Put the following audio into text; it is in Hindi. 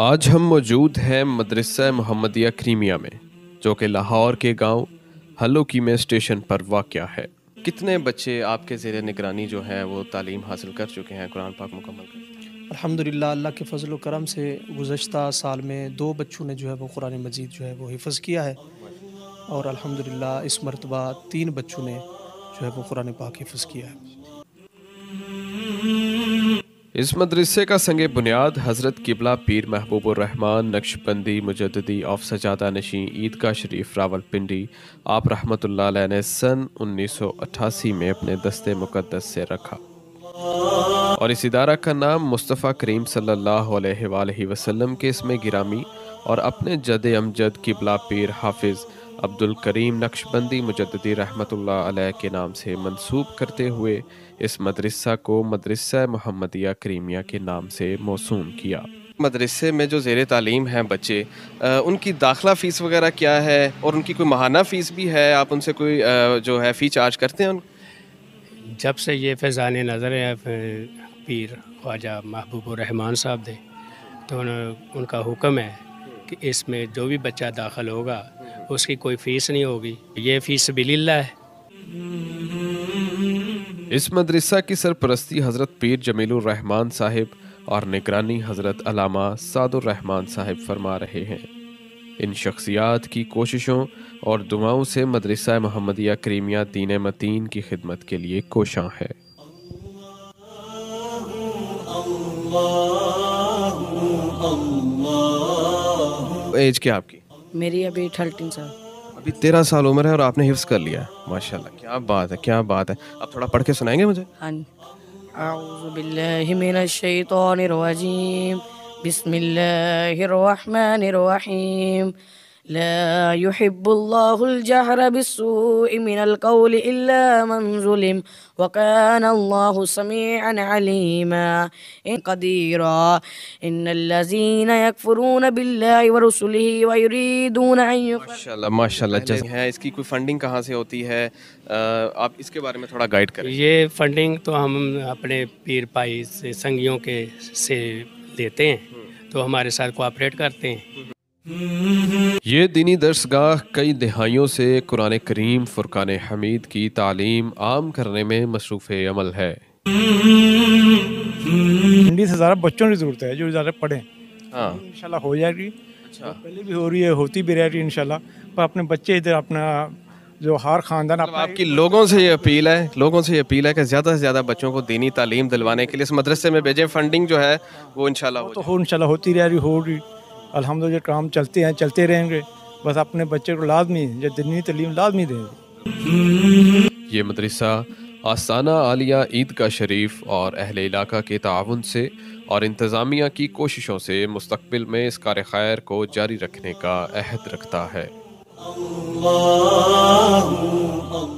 आज हम मौजूद हैं मदरसा मोहम्मदिया क्रीमिया में जो कि लाहौर के गांव हलोकी में स्टेशन पर वाक़ है कितने बच्चे आपके ज़ेर निगरानी जो है वो तालीम हासिल कर चुके हैं कुरान पाक मुकम्मल कर अल्हम्दुलिल्लाह अल्लाह के फजल करम से गुज्त साल में दो बच्चों ने जो है वो कुरान मजीद जो है वो हिफज किया है और अल्हम्दुलिल्लाह इस मरतबा तीन बच्चों ने जो है वो कुरान पाक हिफज किया है इस मदरसे का संग बुनियाद हज़रत किबला पीर रहमान नक्शबंदी मुजदी ऑफ सजादा नशी ईदगाह शरीफ रावल पिंडी आप रहमत ने सन 1988 में अपने दस्ते मुकदस से रखा और इस इदारा का नाम मुस्तफ़ा करीम सल्ला वसलम के इसमें गिरामी और अपने जद अमजद किबला पीर हाफिज़ अब्दुल करीम नक्शबंदी मुजद्दी रहमत अलैह के नाम से मंसूब करते हुए इस मदरसा को मदरसा मोहम्मदिया करीमिया के नाम से मौसूम किया मदरसे में जो जेर तालीम हैं बच्चे आ, उनकी दाखिला फ़ीस वगैरह क्या है और उनकी कोई महाना फ़ीस भी है आप उनसे कोई आ, जो है फ़ी चार्ज करते हैं उन... जब से ये फैज़ान नज़र है पीर ख्वाजा महबूब रहमान साहब ने तो उन, उनका हुक्म है कि इसमें जो भी बच्चा दाखिल होगा उसकी कोई फीस नहीं होगी ये फीस बिलिल्ला है इस मदरसा की सरपरस्ती हज़रत पीर रहमान साहिब और निगरानी हज़रत अलामा रहमान साहिब फरमा रहे हैं इन शख्सियात की कोशिशों और दुआओं से मदरसा मोहम्मदिया करीमिया दीन मतीन की खिदमत के लिए कोशां है एज क्या आपकी मेरी अभी थर्टीन साल अभी तेरह साल उम्र है और आपने हिफ्स कर लिया माशाल्लाह क्या बात है क्या बात है आप थोड़ा पढ़ के सुनाएंगे मुझे हाँ बिस्मिल्लाहिर्रहमानिर्रहीम لا يحب الله الجهر بالسوء من القول إلا من ظلم وكان الله سميعا عليما إن قديرا إن الذين يكفرون بالله ورسله ويريدون أن ما ما شاء شاء الله الله माशाल्लाह माशाल्लाह है इसकी कोई फंडिंग कहाँ से होती है आप इसके बारे में थोड़ा गाइड करें ये फंडिंग तो हम अपने पीर पाई से संगियों के से देते हैं तो हमारे साथ कोऑपरेट करते हैं ये दीनी दरसगाह कई दहाइयों से कुरान करीम फ़ुरक़ान हमीद की तालीम आम करने में मसरूफ़ अमल है हिंदी से ज़्यादा बच्चों की ज़रूरत है जो ज़्यादा पढ़ें हाँ इंशाल्लाह हो जाएगी अच्छा तो पहले भी हो रही है होती भी रहेगी इनशाला पर अपने बच्चे इधर अपना जो हर खानदान मतलब आपकी लोगों से ये अपील है लोगों से ये अपील है कि ज़्यादा से ज़्यादा बच्चों को दीनी तालीम दिलवाने के लिए इस मदरसे में भेजें फंडिंग जो है वो इनशाला हो तो हो इन होती रह रही होगी अलहमद काम चलते हैं चलते रहेंगे बस अपने बच्चे को लाजमी या दिनी तलीम लाजमी देंगे ये मदरसा आस्ताना आलिया ईद का शरीफ और अहल इलाका के ताउन से और इंतज़ामिया की कोशिशों से मुस्तबिल में इस कार खैर को जारी रखने का अहद रखता है Allah, Allah.